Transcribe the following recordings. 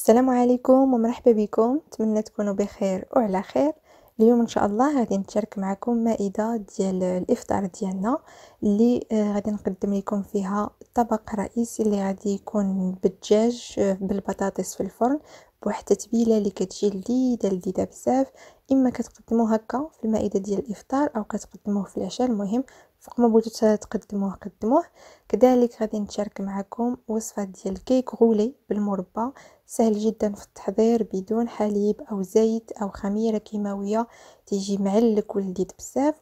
السلام عليكم ومرحبا بكم نتمنى تكونوا بخير وعلى خير اليوم ان شاء الله غادي نشارك معكم مائده ديال الافطار ديالنا اللي آه، غادي نقدم لكم فيها طبق رئيسي اللي غادي يكون بالدجاج آه، بالبطاطس في الفرن بواحد التتبيله اللي كتجي لذيذه لذيذه بزاف اما كتقدموه هكا في المائده ديال الافطار او كتقدموه في العشاء المهم فوق ما بغيتو تقدموه قدموه كذلك غادي نشارك معكم وصفه ديال كيك غولي بالمربى سهل جدا في التحضير بدون حليب او زيت او خميره كيماويه تيجي معلك ولذيذ بزاف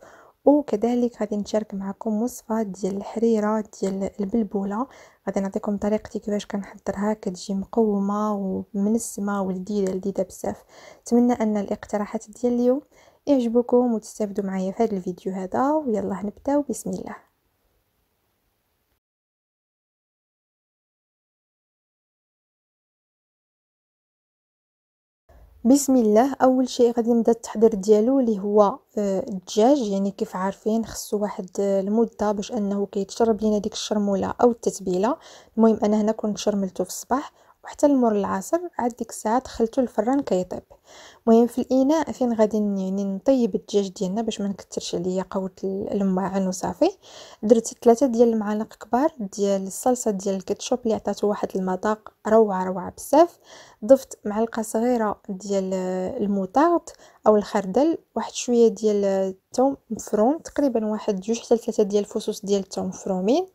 وكذلك غادي نشارك معكم وصفه ديال الحريره ديال البلبوله غادي نعطيكم طريقتي كيفاش كنحضرها كتجي مقومه ومنسمه ولذيذه لذيذه بزاف نتمنى ان الاقتراحات ديال اليوم يعجبكم وتستافدوا معايا في هذا الفيديو هذا ويلا نبداو بسم الله بسم الله اول شيء غادي نبدا التحضير ديالو اللي هو آه، الدجاج يعني كيف عارفين خصو واحد آه، المده باش انه كيتشرب لينا ديك الشرموله او التتبيله المهم انا هنا كنت شرملته في الصباح وحتى المر العصر عاد ديك الساعه دخلته للفران كيطيب المهم في الاناء فين غادي يعني نطيب الدجاج ديالنا باش ما نكثرش عليا قوه الماعن وصافي درت ثلاثه ديال المعالق كبار ديال الصلصه ديال الكاتشوب اللي عطاتو واحد المذاق روعه روعه بزاف ضفت معلقه صغيره ديال الموطارد او الخردل واحد شويه ديال الثوم مفروم تقريبا واحد جوج حتى ثلاثه ديال الفصوص ديال الثوم مفرومين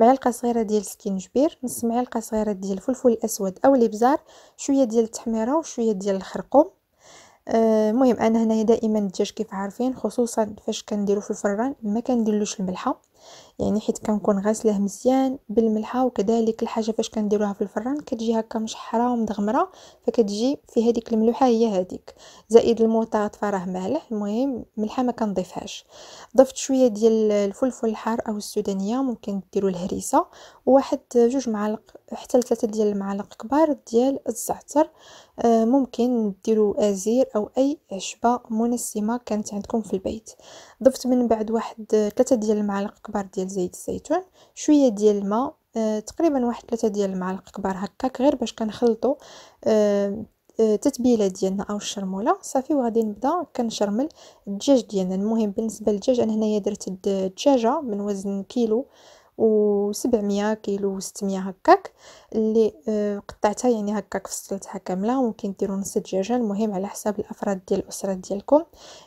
معلقه صغيره ديال سكينجبير نص معلقه صغيره ديال الفلفل الاسود او الابزار شويه ديال التحميره وشويه ديال الخرقوم آه، المهم آه انا هنايا دائما الدجاج كيف عارفين خصوصا فاش كنديرو في الفران ما كنديرلوش الملحه يعني حيت كنكون غاسلاه مزيان بالملحه وكذلك الحاجه فاش كنديروها في الفران كتجي هكا مشحره ومدغمره فكتجي في هذيك الملوحه هي هذيك زائد الموطاط فراه مالح المهم ملحه ما كنضيفهاش ضفت شويه ديال الفلفل الحار او السودانيه ممكن ديروا الهريسه وواحد جوج معالق حتى لثلاثه ديال المعالق كبار ديال الزعتر آه، ممكن ديروا ازير او اي عشبه منسمه كانت عندكم في البيت ضفت من بعد واحد ثلاثه ديال المعالق كبار ديال زيت الزيتون شويه ديال الماء آه، تقريبا واحد ثلاثة ديال المعالق كبار هكاك غير باش كنخلطوا التتبيله آه، آه، ديالنا او الشرموله صافي وغادي نبدا كنشرمل الدجاج ديالنا المهم بالنسبه للدجاج انا هنايا درت الدجاجه من وزن كيلو و700 كيلو و 600 هكاك اللي قطعتها يعني هكاك فصلتها كامله ممكن ديروا نص دجاجه المهم على حساب الافراد ديال الاسره ديالكم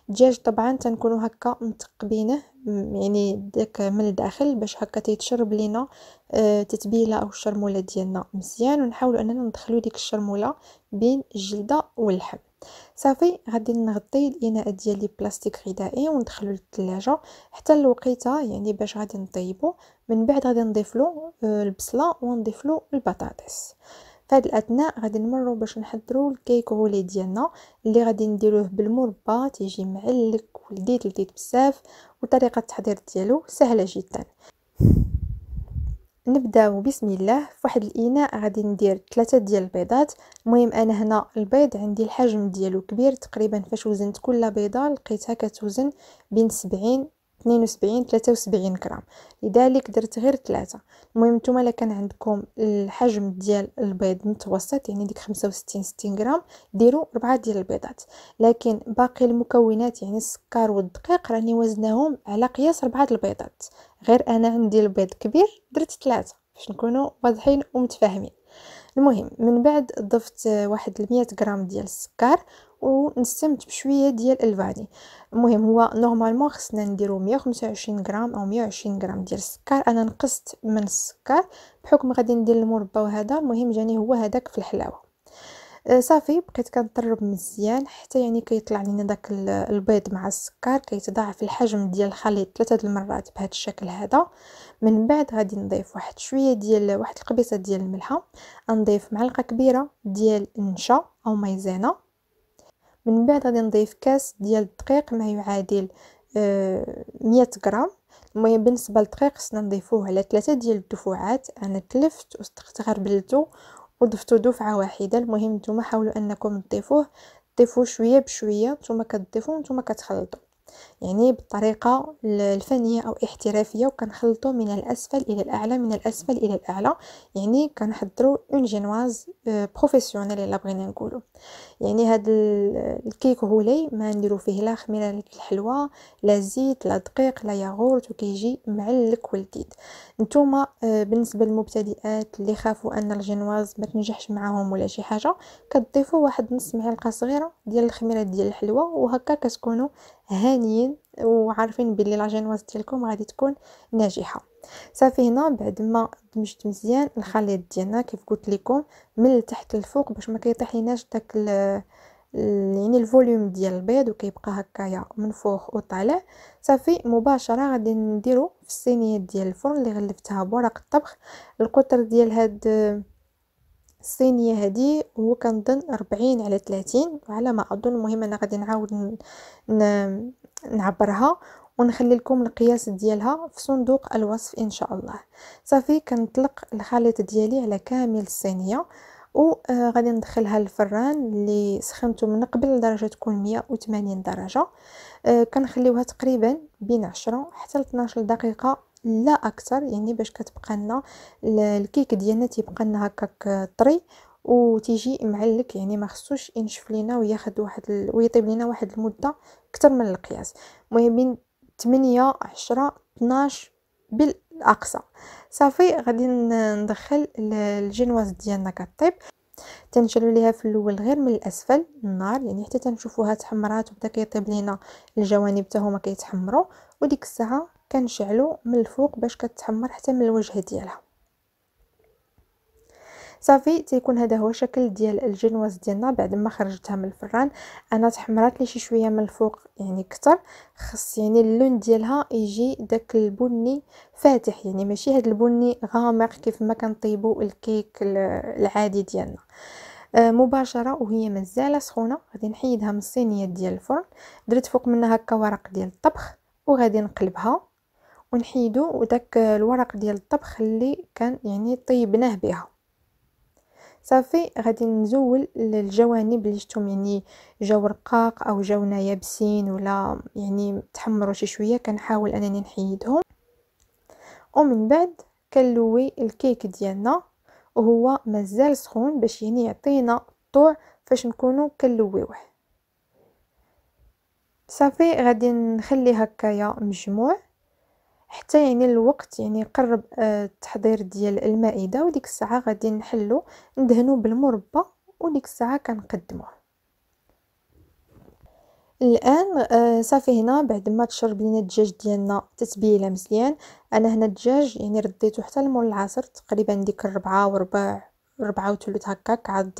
الدجاج طبعا تنكونوا هكا متقبينه يعني داك من الداخل باش هكا تيتشرب لينا آه، تتبيله او الشرموله ديالنا مزيان ونحاولوا اننا ندخلوا ديك الشرموله بين الجلده واللحم صافي غادي نغطي الاناء ديالي بلاستيك غذائي وندخلو للثلاجه حتى الوقيته يعني باش غادي نطيبو من بعد غادي نضيف له آه، البصله ونضيف له البطاطس في هذه الاثناء غادي نمروا باش نحضروا الكيك غولي ديالنا اللي غادي نديروه بالمربى تيجي معلك ولذيذ لذيذ بزاف وطريقه التحضير ديالو سهله جدا نبداو بسم الله فواحد الاناء غادي ندير ثلاثة ديال البيضات المهم انا هنا البيض عندي الحجم ديالو كبير تقريبا فاش وزنت كل بيضه لقيتها كتوزن بين 70 72 73 غرام لذلك درت غير ثلاثة المهم نتوما الا كان عندكم الحجم ديال البيض متوسط يعني ديك 65 60 غرام ديروا ربعة ديال البيضات لكن باقي المكونات يعني السكر والدقيق راني وزناهم على قياس ربعة البيضات غير انا عندي البيض كبير درت ثلاثة باش نكونوا واضحين ومتفاهمين المهم من بعد ضفت واحد 100 غرام ديال السكر ونستمت بشويه ديال الفاني المهم هو نورمالمون خصنا نديرو 125 غرام او 120 غرام ديال السكر انا نقصت من السكر بحكم غادي ندير المربى وهذا المهم جاني هو هذاك في الحلاوه أه، صافي بقيت كنضرب مزيان حتى يعني كيطلع لينا داك البيض مع السكر كيتضاعف الحجم ديال الخليط ثلاثه المرات بهذا الشكل هذا من بعد غادي نضيف واحد شويه ديال واحد القبيصه ديال الملحه نضيف معلقه كبيره ديال النشا او مايزينا من بعد غادي نضيف كاس ديال الدقيق ما يعادل آه، مية غرام المهم بالنسبه للدقيق خصنا نضيفوه على ثلاثة ديال الدفوعات انا تلفت وتغربلته وضفتو دفعه واحده المهم نتوما حاولوا انكم تضيفوه ضيفوه شويه بشويه نتوما كتضيفوه نتوما كتخلطوا يعني بطريقه الفنيه او احترافيه وكنخلطو من الاسفل الى الاعلى من الاسفل الى الاعلى يعني كنحضروا اون جينواز بروفيسيونيل آه، الا بغينا نقولوا يعني هذا الكيك هولي ما نديرو فيه لا خميره الحلوى لا زيت لا دقيق لا ياغورت وكيجي معلك ولديد نتوما آه، بالنسبه للمبتدئات اللي خافوا ان الجينواز ما تنجحش معاهم ولا شي حاجه كتضيفوا واحد نص معلقه صغيره ديال الخميره ديال الحلوى وهكا كتكونوا هانيين وعارفين بلي لاجينواز ديالكم غادي تكون ناجحه صافي هنا بعد ما دمجت مزيان الخليط ديالنا كيف قلت لكم من التحت للفوق باش ما كيطيح ليناش داك يعني الفوليوم ديال البيض وكيبقى هكايا منفوخ وطالع صافي مباشره غادي نديرو في الصينيه ديال الفرن اللي غلفتها بورق الطبخ القطر ديال هاد الصينيه هو كنظن ربعين على ثلاثين وعلى ما اظن المهم انا غادي نعاود نعبرها ونخلي لكم القياس ديالها في صندوق الوصف ان شاء الله صافي كنطلق الخليط ديالي على كامل الصينيه وغادي آه، ندخلها للفران اللي سخنته من قبل لدرجه تكون 180 درجه آه، كنخليوها تقريبا بين 10 حتى 12 دقيقه لا اكثر يعني باش كتبقى لنا الكيك ديالنا تيبقى لنا هكاك طري وتيجي معلك يعني ما خصوش ينشف لينا وياخد واحد ال... ويطيب لينا واحد المده اكثر من القياس المهم من 8 10 12 بالاقصى صافي غادي ندخل الجنواز ديالنا كطيب تنشلو ليها في الاول غير من الاسفل النار يعني حتى تنشوفوها تحمرات وبدا كيطيب لينا الجوانب حتى هما كيتحمروا وديك الساعه كنشعلو من الفوق باش كتحمر حتى من الوجه ديالها صافي تيكون هذا هو شكل ديال الجنواز ديالنا بعد ما خرجتها من الفران انا تحمرات لي شي شويه من الفوق يعني كتر خص يعني اللون ديالها يجي داك البني فاتح يعني ماشي هاد البني غامق كيف ما كنطيبو الكيك العادي ديالنا آه، مباشره وهي مازال سخونه غادي نحيدها من الصينيه ديال الفرن درت فوق منها هكا ورق ديال الطبخ وغادي نقلبها ونحيدو وداك الورق ديال الطبخ اللي كان يعني طيبناه بها صافي غادي نزول الجوانب اللي شتم يعني جاو رقاق او جاونا يابسين ولا يعني تحمروا شي شويه كنحاول انني نحيدهم ومن بعد كنلوي الكيك ديالنا وهو مازال سخون باش يعني يعطينا الطوع فاش نكونوا كنلويوه صافي غادي نخلي هكايا مجموع حتى يعني الوقت يعني قرب آه، التحضير ديال المائده وديك الساعه غادي نحلو ندهنو بالمربى وديك الساعه كنقدموه الان آه، صافي هنا بعد ما تشرب لينا الدجاج ديالنا تتبيله مزيان انا هنا الدجاج يعني رديته حتى لمول العصر تقريبا ديك الربعة وربع ربعة وثلث هكاك عاد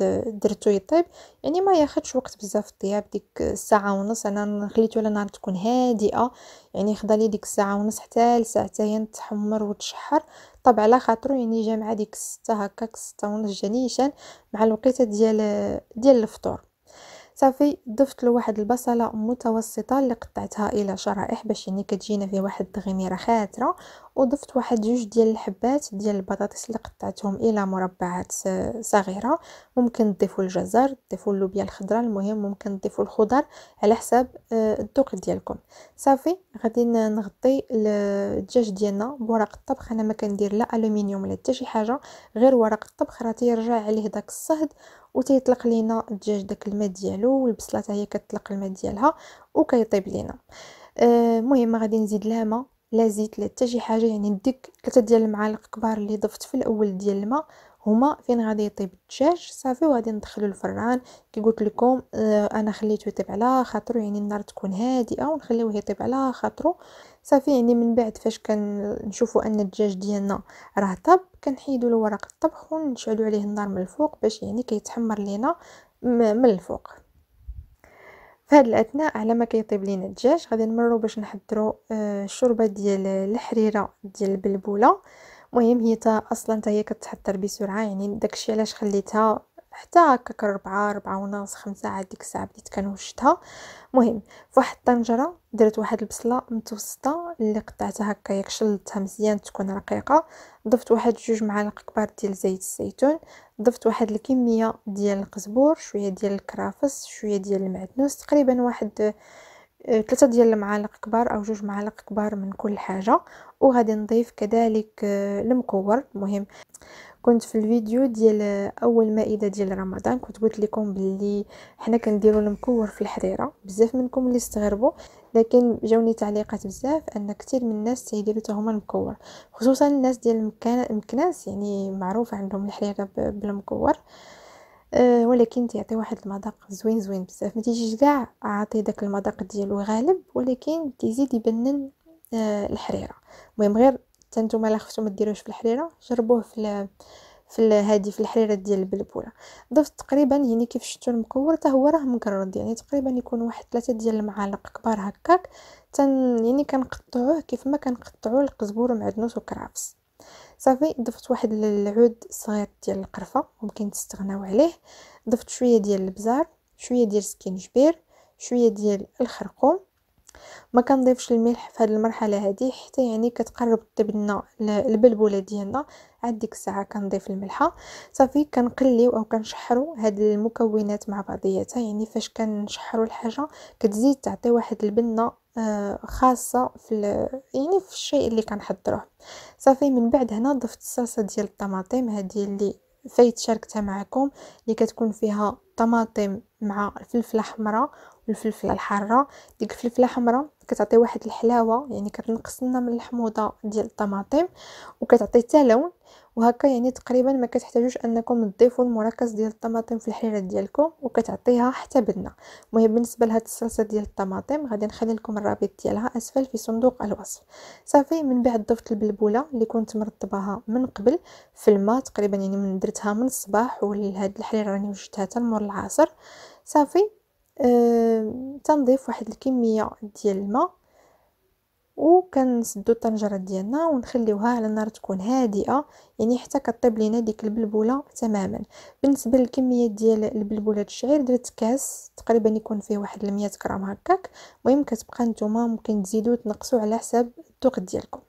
درتو يطيب يعني ما ياخدش وقت بزاف الطياب ديك الساعه ونص انا خليتو على لنهار تكون هادئه يعني خدا لي ديك الساعه ونص حتى لساعتين يعني تحمر وتشحر طبعا على خاطرو يعني جا مع ديك ستة هكاك ستة ونص جنيشا مع الوقيته ديال ديال الفطور صافي ضفت له واحد البصله متوسطه اللي قطعتها الى شرائح باش يعني كتجينا فيه واحد التغميره خاتره وضفت واحد جوج ديال الحبات ديال البطاطس اللي قطعتهم الى مربعات صغيره ممكن تضيفوا الجزر تضيفوا اللوبيا الخضراء المهم ممكن تضيفوا الخضر على حساب آه، الذوق ديالكم صافي غادي نغطي الدجاج ديالنا بورق الطبخ انا ما كندير لا الومنيوم لا حتى شي حاجه غير ورق الطبخ راه تيرجع عليه داك الصهد وتيطلق لينا الدجاج داك الماء ديالو والبصله حتى هي كتطلق الماء ديالها وكيطيب لينا آه، المهم آه غادي نزيد لا ما لا زيت لا حتى شي حاجه يعني ديك ثلاثه ديال المعالق كبار اللي ضفت في الاول ديال الماء هما فين غادي يطيب الدجاج صافي وغادي ندخلو الفران كي قلت لكم آه انا خليته يطيب على خاطرو يعني النار تكون هادئه ونخليوه يطيب على خاطرو صافي يعني من بعد فاش كنشوفوا ان الدجاج ديالنا راه طاب كنحيدو الورق الطبخ ونشعلو عليه النار من الفوق باش يعني كيتحمر لينا من الفوق في هذا الاثناء على ما كيطيب لينا الدجاج غادي نمروا باش نحضروا آه، الشوربه ديال الحريره ديال البلبوله مهم هي تا اصلا تا هي كتحضر بسرعه يعني داكشي علاش خليتها حتى هكا ربعة ربعة ونص خمسة عاد ديك الساعة بديت كنوشتها مهم فواحد الطنجرة درت واحد البصلة متوسطة اللي قطعتها هكا ياك شلتها مزيان تكون رقيقة ضفت واحد جوج معالق كبار ديال زيت الزيتون ضفت واحد الكمية ديال القزبور شوية ديال الكرافس شوية ديال المعدنوس تقريبا واحد ثلاثة ديال المعالق كبار او جوج معالق كبار من كل حاجة وغادي نضيف كذلك آه، المكور مهم كنت في الفيديو ديال آه، اول مائده ديال رمضان كنت قلت لكم بلي حنا كنديروا المكور في الحريره بزاف منكم اللي استغربوا لكن جاوني تعليقات بزاف ان كثير من الناس تيديروا حتى هما المكور خصوصا الناس ديال مكناس يعني معروفه عندهم الحريره بالمكور آه، ولكن تيعطي واحد المذاق زوين زوين بزاف ما تيجيش كاع عاطي داك المذاق ديالو غالب ولكن تيزيد يبنن آه، الحريره المهم غير نتوما لا خفتو ما ديروش في الحريره جربوه في في هادي في الحريره ديال البلبوله ضفت تقريبا يعني كيف شفتو المكور حتى هو راه مكرد يعني تقريبا يكون واحد ثلاثه ديال المعالق كبار هكاك تن يعني كنقطعوه كيف ما كنقطعوا القزبور ومعدنوس وكرافس صافي ضفت واحد العود صغير ديال القرفه ممكن تستغناو عليه ضفت شويه ديال البزار شويه ديال السكينجبير شويه ديال الخرقوم ما كنضيفش الملح في هذه المرحله هذه حتى يعني كتقرب الدبنه البلبوله ديالنا عاد ديك الساعه كنضيف الملحه صافي كنقليو او كنشحروا هاد المكونات مع بعضياتها يعني فاش كنشحروا الحاجه كتزيد تعطي واحد البنه آه، خاصه في يعني في الشيء اللي كنحضروه صافي من بعد هنا ضفت الصلصه ديال الطماطم هذه اللي فايت شاركتها معكم اللي كتكون فيها طماطم مع الفلفله حمراء والفلفله الحاره ديك الفلفله حمراء كتعطي واحد الحلاوه يعني كتنقص لنا من الحموضه ديال الطماطم وكتعطي حتى لون وهكا يعني تقريبا ما كتحتاجوش انكم تضيفوا المركز ديال الطماطم في الحريره ديالكم وكتعطيها حتى بدنا المهم بالنسبه لهاد الصلصه ديال الطماطم غادي نخلي لكم الرابط ديالها اسفل في صندوق الوصف صافي من بعد ضفت البلبوله اللي كنت مرطباها من قبل في الماء تقريبا يعني من درتها من الصباح ولهاد الحريره راني وجدتها حتى مور العصر صافي أه... تنضيف واحد الكميه ديال الماء وكنسدو الطنجره ديالنا ونخليوها على نار تكون هادئه يعني حتى كطيب لينا ديك البلبوله تماما بالنسبه للكميه ديال البلبوله الشعير درت كاس تقريبا يكون فيه واحد 100 غرام هكاك المهم كتبقى نتوما ممكن تزيدو تنقصوا على حساب الذوق ديالكم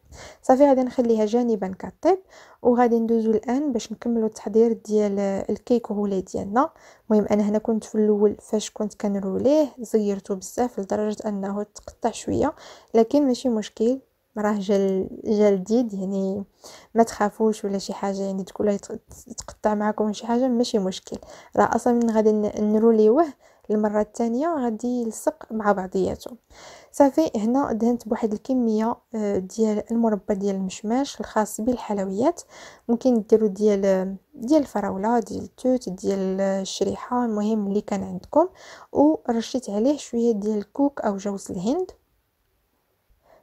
صافي غادي نخليها جانبا كطيب وغادي ندوزو الان باش نكملو التحضير ديال الكيك هولا ديالنا المهم انا هنا كنت في الاول فاش كنت كنروليه زيرته بزاف لدرجه انه تقطع شويه لكن ماشي مشكل راه جا جا جديد يعني ما تخافوش ولا شي حاجه يعني تقول تقطع معكم شي حاجه ماشي مشكل راه اصلا غادي نروليوه المره الثانيه غادي يلصق مع بعضياته صافي هنا دهنت بواحد الكميه آه، ديال المربى ديال المشماش الخاص بالحلويات ممكن ديروا ديال ديال الفراوله ديال التوت ديال الشريحه المهم اللي كان عندكم ورشيت عليه شويه ديال الكوك او جوز الهند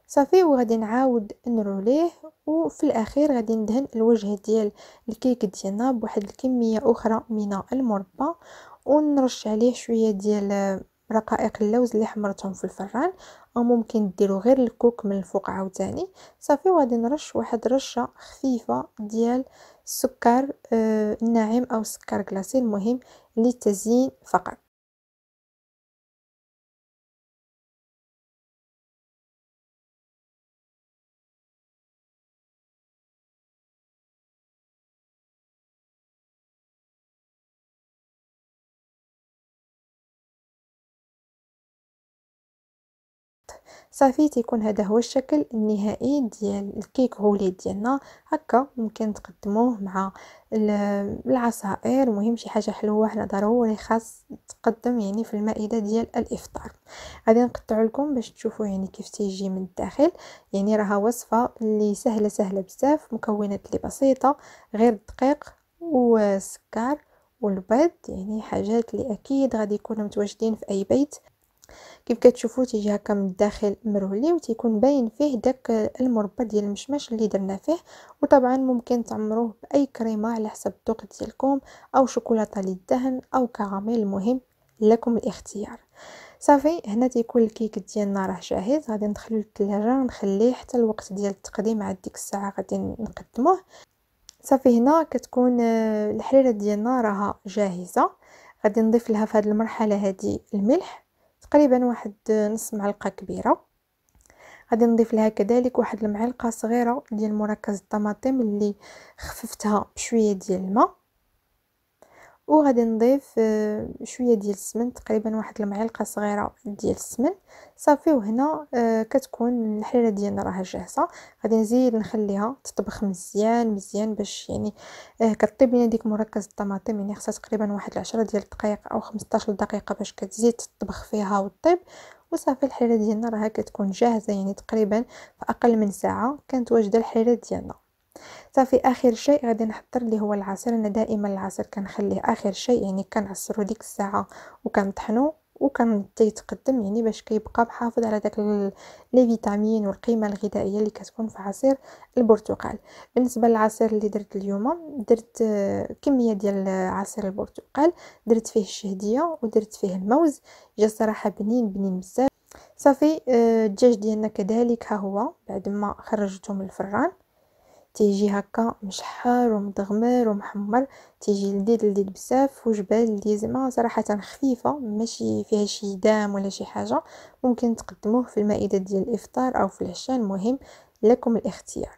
صافي وغادي نعاود نروليه وفي الاخير غادي ندهن الوجه ديال الكيك ديالنا بواحد الكميه اخرى من المربى ونرش عليه شويه ديال رقائق اللوز اللي حمرتهم في الفران او ممكن ديروا غير الكوك من الفوق عاوتاني صافي وغادي نرش واحد رشه خفيفه ديال السكر الناعم آه، او السكر كلاصي المهم للتزيين فقط صافي تيكون هذا هو الشكل النهائي ديال الكيك هولي ديالنا هكا ممكن تقدموه مع العصائر المهم شي حاجه حلوه حنا ضروري خاص تقدم يعني في المائده ديال الافطار غادي نقطع لكم باش تشوفوا يعني كيف تيجي من الداخل يعني راها وصفه اللي سهله سهله بزاف مكونات اللي بسيطه غير الدقيق والسكر والبيض يعني حاجات اللي اكيد غادي يكونوا متواجدين في اي بيت كيف كتشوفوا تيجي هكا من الداخل مرولي وتيكون باين فيه داك المربى ديال المشماش اللي درنا فيه وطبعا ممكن تعمروه باي كريمه على حسب الذوق ديالكم او شوكولاته للدهن او كراميل المهم لكم الاختيار صافي هنا تيكون الكيك ديالنا راه جاهز غادي ندخلو للثلاجه نخليه حتى الوقت ديال التقديم عاد ديك الساعه غادي نقدموه صافي هنا كتكون آه، الحريره ديالنا راها جاهزه غادي نضيف لها في هذه المرحله هذه الملح تقريبا واحد نص معلقه كبيره غادي نضيف لها كذلك واحد المعلقه صغيره ديال مركز الطماطم اللي خففتها بشويه ديال الماء وغادي نضيف آه، شويه ديال السمن تقريبا واحد المعلقه صغيره ديال السمن صافي وهنا آه، كتكون الحريره ديالنا راه جاهزه غادي نزيد نخليها تطبخ مزيان مزيان باش يعني آه، كطيب لينا ديك مركز الطماطم يعني خصها تقريبا واحد 10 ديال الدقائق او 15 دقيقه باش كتزيد تطبخ فيها وطيب وصافي الحريره ديالنا راه كتكون جاهزه يعني تقريبا في اقل من ساعه كانت واجده الحريره ديالنا صافي اخر شيء غادي نحضر لي هو العصير انا دائما العصير كنخليه اخر شيء يعني كنعصرو ديك الساعه وكنطحنو وكان تيتقدم يعني باش كيبقى محافظ على داك لي فيتامين والقيمه الغذائيه اللي كتكون في عصير البرتقال بالنسبه للعصير اللي درت اليوم درت كميه ديال عصير البرتقال درت فيه الشهديه ودرت فيه الموز جا صراحه بنين بنين بزاف صافي آه، الدجاج ديالنا كذلك ها هو بعد ما خرجته من الفران تيجي هكا مشحر ومدغمر ومحمر تيجي لذيذ لذيذ بزاف وجبال اللي زعما صراحه خفيفه ماشي فيها شي دام ولا شي حاجه ممكن تقدموه في المائده ديال الافطار او في العشاء المهم لكم الاختيار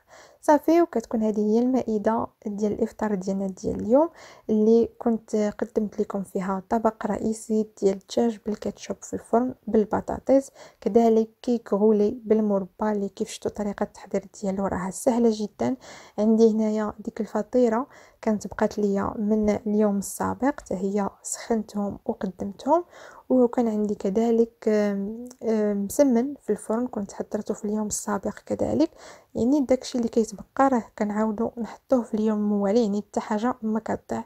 صافي وكتكون هذه هي المائده ديال الافطار ديالنا ديال اليوم اللي كنت قدمت لكم فيها طبق رئيسي ديال الدجاج بالكاتشوب في الفرن بالبطاطس كذلك كيك غولي بالمربى اللي كيف شفتوا طريقه التحضير ديالو راها سهله جدا عندي هنايا ديك الفطيره كانت بقات ليا من اليوم السابق حتى هي سخنتهم وقدمتهم وكان عندي كذلك مسمن في الفرن كنت حضرته في اليوم السابق كذلك يعني داكشي اللي كيتبقى راه كنعاودو نحطوه في اليوم الموالي يعني حتى حاجه ما كتضيع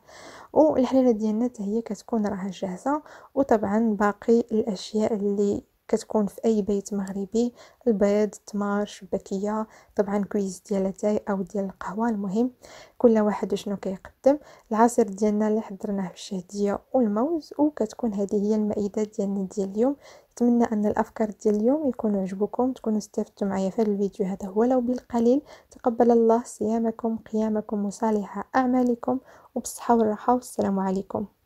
والحلاله ديالنا حتى هي كتكون راه جاهزه وطبعا باقي الاشياء اللي كتكون في اي بيت مغربي البيض التمر الشباكيه طبعا كويس ديال اتاي او ديال القهوه المهم كل واحد شنو كيقدم العصير ديالنا اللي حضرناه بالشهديه والموز وكتكون هذه هي المائده ديالنا ديال اليوم نتمنى ان الافكار ديال اليوم يكونوا عجبكم تكونوا استفدتوا معايا في هذا الفيديو هذا لو بالقليل تقبل الله صيامكم قيامكم وصالح اعمالكم وبالصحه والراحه والسلام عليكم